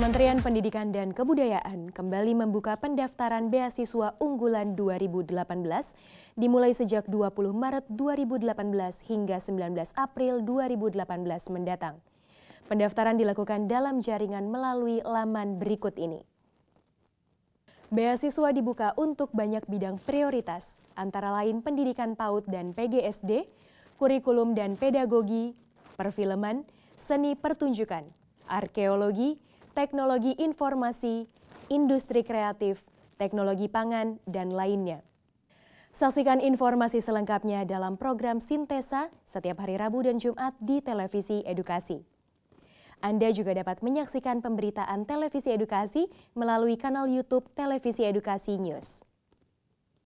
Kementerian Pendidikan dan Kebudayaan kembali membuka pendaftaran beasiswa unggulan 2018 dimulai sejak 20 Maret 2018 hingga 19 April 2018 mendatang. Pendaftaran dilakukan dalam jaringan melalui laman berikut ini. Beasiswa dibuka untuk banyak bidang prioritas, antara lain pendidikan PAUD dan PGSD, kurikulum dan pedagogi, perfilman, seni pertunjukan, arkeologi, teknologi informasi, industri kreatif, teknologi pangan, dan lainnya. Saksikan informasi selengkapnya dalam program Sintesa setiap hari Rabu dan Jumat di Televisi Edukasi. Anda juga dapat menyaksikan pemberitaan Televisi Edukasi melalui kanal YouTube Televisi Edukasi News.